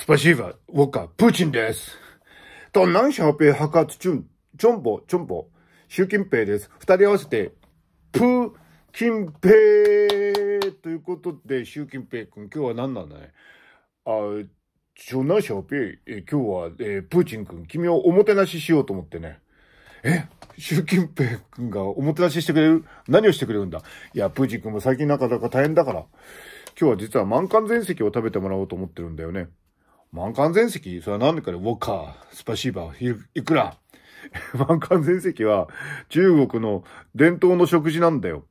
スパシーバー、ウォッカー、プーチンです。と、南シャーペイ博髪チュン、チョンボ、チョンボ、習近平です。二人合わせて、プー、近平ということで、習近平君、今日は何なんだね。あ、ちょ、南シャーペイ、え今日は、えー、プーチン君、君をおもてなししようと思ってね。え習近平君がおもてなししてくれる何をしてくれるんだいや、プーチン君も最近なかなか大変だから、今日は実は満館全席を食べてもらおうと思ってるんだよね。満館全席それは何でかねウォッカー、スパシーバー、いくら 満館全席は中国の伝統の食事なんだよ。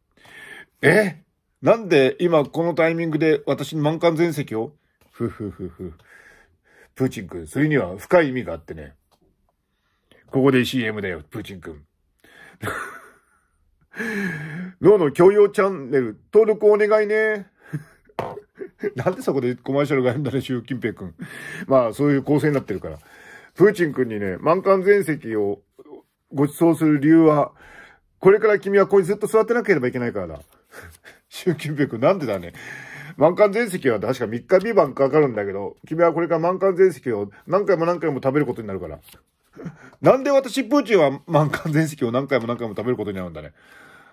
えなんで今このタイミングで私に満館全席を ふふふふ。プーチン君、それには深い意味があってね。ここで CM だよ、プーチン君。脳 の教養チャンネル登録お願いね。なんでそこでコマーシャルが変だね、習近平君。まあ、そういう構成になってるから。プーチン君にね、満館全席をご馳走する理由は、これから君はここにずっと座ってなければいけないからだ。習近平君、なんでだね。満館全席は確か3日ビ晩かかるんだけど、君はこれから満館全席を何回も何回も食べることになるから。なんで私、プーチンは満館全席を何回も何回も食べることになるんだね。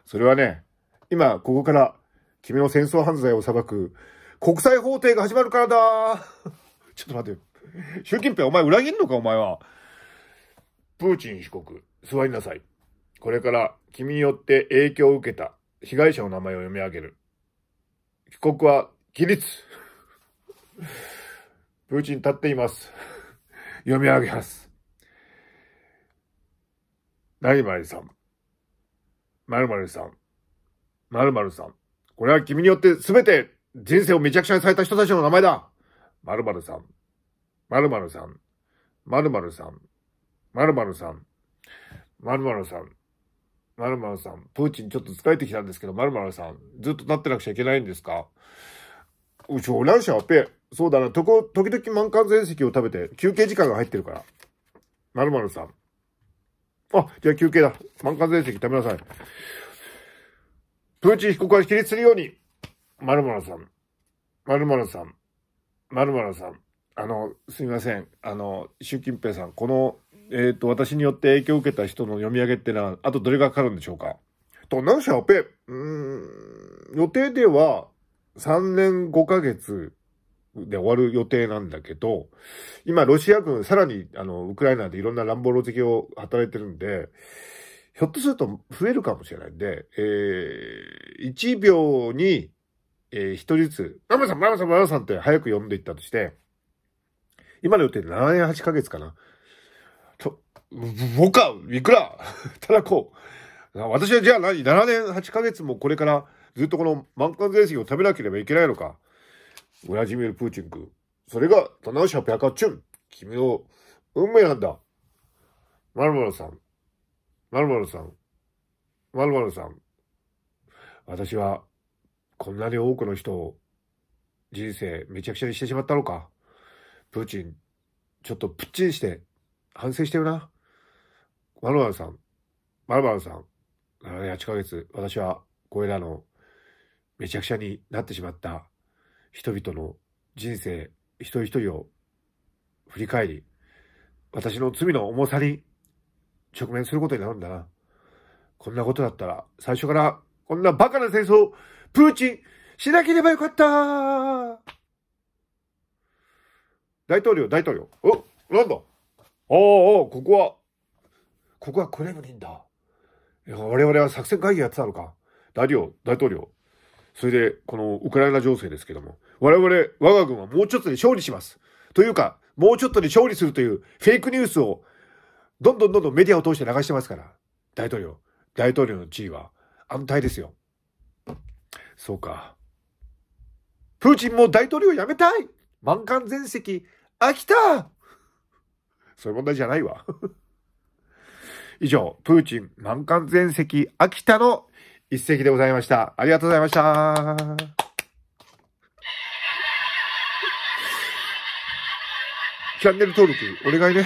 それはね、今、ここから、君の戦争犯罪を裁く、国際法廷が始まるからだ ちょっと待ってよ。習近平、お前裏切んのか、お前は。プーチン被告、座りなさい。これから君によって影響を受けた被害者の名前を読み上げる。被告は、起立。プーチン立っています。読み上げます。何々さん。〇〇さん。〇〇さん。これは君によって全て人生をめちゃくちゃにされた人たちの名前だ〇〇さん、〇〇さん、〇〇さん、〇〇さん、〇〇さん、〇〇さん、プーチンちょっと疲れてきたんですけど、〇〇さん、ずっと立ってなくちゃいけないんですかうち、おらんしゃ、ぺ、そうだな、とこ、時々満館全席を食べて、休憩時間が入ってるから。〇〇さん。あ、じゃあ休憩だ。満館全席食べなさい。プーチン被告は起立するように。まるまるさん、まるまるさん、まるまるさん、あの、すみません、あの、習近平さん、この、えっ、ー、と、私によって影響を受けた人の読み上げってのは、あとどれがかかるんでしょうかと、なんしゃペ、うん、予定では3年5ヶ月で終わる予定なんだけど、今、ロシア軍、さらに、あの、ウクライナでいろんな乱暴路敵を働いてるんで、ひょっとすると増えるかもしれないんで、えー、1秒にえー、一人ずつ、ママさん、ママさん、ママさんって早く読んでいったとして、今の予定7年8ヶ月かな。と、僕はいくら ただこう。私はじゃあ何 ?7 年8ヶ月もこれからずっとこの満貫税金を食べなければいけないのか。ウラジミル・プーチン君。それが、トナウシャ・カチュン。君の運命なんだ。まるまるさん。まるまるさん。まるまるさん。私はこんなに多くの人を人生めちゃくちゃにしてしまったのか。プーチン、ちょっとプッチンして反省してるな。マルマルさん、マルマルさん、7年8ヶ月、私はこれらのめちゃくちゃになってしまった人々の人生一人一人を振り返り、私の罪の重さに直面することになるんだな。こんなことだったら、最初からこんなバカな戦争プーチンしなければよかった大統領、大統領。お、なんだああ、ここは、ここはクレムリンだ。いや、我々は作戦会議やってたのか。大領、大統領。それで、このウクライナ情勢ですけども、我々、我が軍はもうちょっとで勝利します。というか、もうちょっとで勝利するというフェイクニュースを、どんどんどんどんメディアを通して流してますから、大統領、大統領の地位は安泰ですよ。そうか。プーチンも大統領辞めたい満館全席、飽きたそういう問題じゃないわ。以上、プーチン満館全席、飽きたの一席でございました。ありがとうございました。チャンネル登録、お願いね。